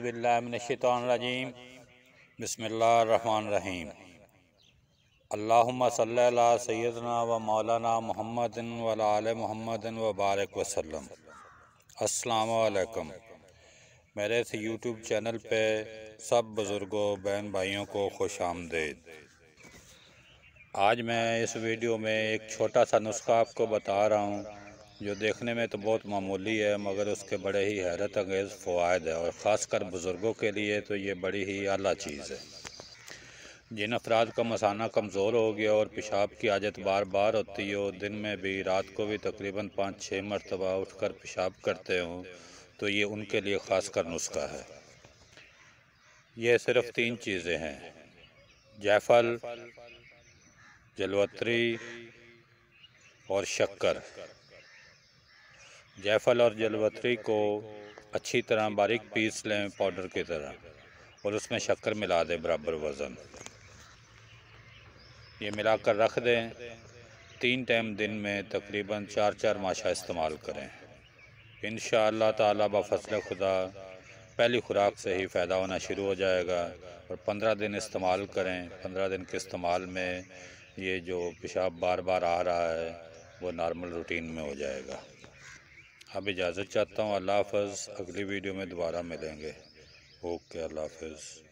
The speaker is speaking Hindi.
बिल्लाशैतरजीम बसमीम अल्लाम सल्ला सैदना व मौलाना मोहम्मद वाल मोहम्मद वबारक वसलम असलकम मेरे इस यूट्यूब चैनल पे सब बुज़ुर्गों बहन भाइयों को खुश आमदेद आज मैं इस वीडियो में एक छोटा सा नुस्खा आपको बता रहा हूँ जो देखने में तो बहुत मामूली है मगर उसके बड़े ही हैरत अंगेज़ फ़वाद है और ख़ासकर बुज़ुर्गों के लिए तो ये बड़ी ही अली चीज़ है जिन अफराद का मसाना कमज़ोर हो गया और पेशाब की आदत बार बार होती हो दिन में भी रात को भी तकरीबन पाँच छः मरतबा उठ कर पेशाब करते हों तो ये उनके लिए ख़ास कर नुस्खा है ये सिर्फ तीन चीज़ें हैं जैफल जलवत्री और शक्कर जायफल और जलवतरी को अच्छी तरह बारीक पीस लें पाउडर की तरह और उसमें शक्कर मिला दें बराबर वज़न ये मिलाकर रख दें तीन टाइम दिन में तकरीबन चार चार माशा इस्तेमाल करें इन ताला बफसल खुदा पहली खुराक से ही फ़ायदा होना शुरू हो जाएगा और पंद्रह दिन इस्तेमाल करें पंद्रह दिन के इस्तेमाल में ये जो पेशाब बार बार आ रहा है वो नॉर्मल रूटीन में हो जाएगा अब इजाज़त चाहता हूँ अल्लाह हाफ़ अगली वीडियो में दोबारा मिलेंगे ओके अल्लाह हाफ़